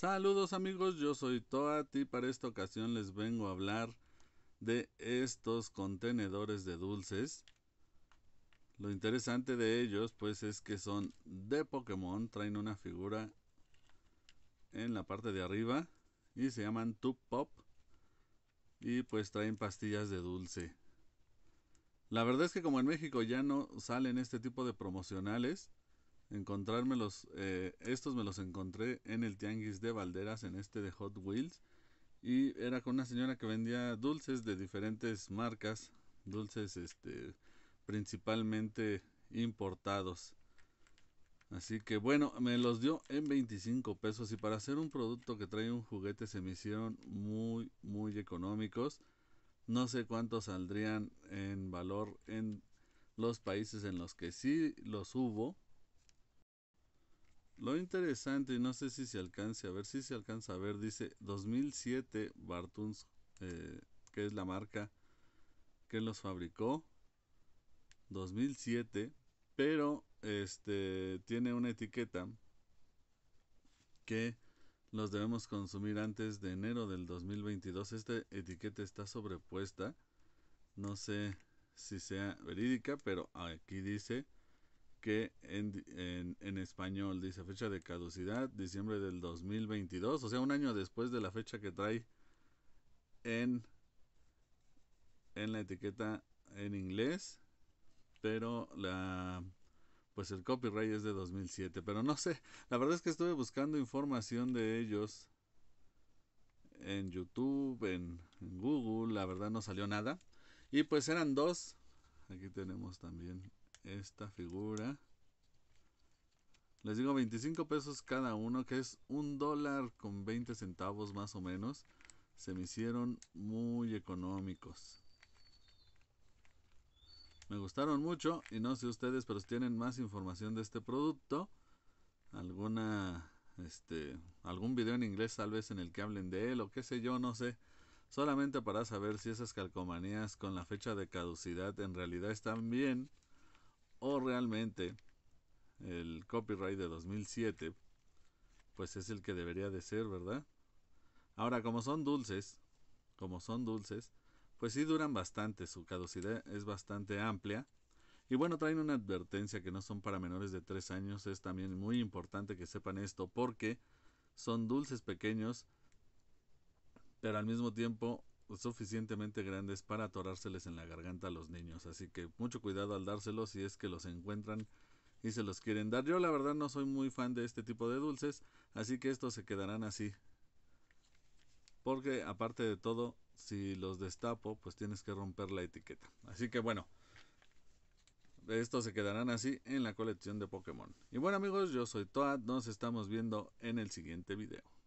Saludos amigos, yo soy Toat y para esta ocasión les vengo a hablar de estos contenedores de dulces. Lo interesante de ellos pues es que son de Pokémon, traen una figura en la parte de arriba y se llaman Tup Pop y pues traen pastillas de dulce. La verdad es que como en México ya no salen este tipo de promocionales, encontrarme los, eh, estos me los encontré en el tianguis de Valderas, en este de Hot Wheels. Y era con una señora que vendía dulces de diferentes marcas, dulces este, principalmente importados. Así que bueno, me los dio en 25 pesos y para hacer un producto que trae un juguete se me hicieron muy, muy económicos. No sé cuántos saldrían en valor en los países en los que sí los hubo, lo interesante, y no sé si se alcance a ver, si se alcanza a ver, dice 2007 Bartuns, eh, que es la marca que los fabricó. 2007, pero este tiene una etiqueta que los debemos consumir antes de enero del 2022. Esta etiqueta está sobrepuesta. No sé si sea verídica, pero aquí dice que en, en, español dice fecha de caducidad, diciembre del 2022, o sea, un año después de la fecha que trae en, en la etiqueta en inglés, pero la pues el copyright es de 2007, pero no sé, la verdad es que estuve buscando información de ellos en YouTube, en, en Google, la verdad no salió nada. Y pues eran dos. Aquí tenemos también esta figura. Les digo 25 pesos cada uno, que es un dólar con 20 centavos más o menos. Se me hicieron muy económicos. Me gustaron mucho y no sé ustedes, pero si tienen más información de este producto, alguna este algún video en inglés tal vez en el que hablen de él o qué sé yo, no sé. Solamente para saber si esas calcomanías con la fecha de caducidad en realidad están bien o realmente el copyright de 2007 pues es el que debería de ser, ¿verdad? Ahora, como son dulces, como son dulces, pues sí duran bastante, su caducidad es bastante amplia. Y bueno, traen una advertencia que no son para menores de 3 años, es también muy importante que sepan esto porque son dulces pequeños, pero al mismo tiempo suficientemente grandes para atorárseles en la garganta a los niños. Así que mucho cuidado al dárselos si es que los encuentran y se los quieren dar. Yo la verdad no soy muy fan de este tipo de dulces, así que estos se quedarán así. Porque aparte de todo, si los destapo, pues tienes que romper la etiqueta. Así que bueno, estos se quedarán así en la colección de Pokémon. Y bueno amigos, yo soy Toad, nos estamos viendo en el siguiente video.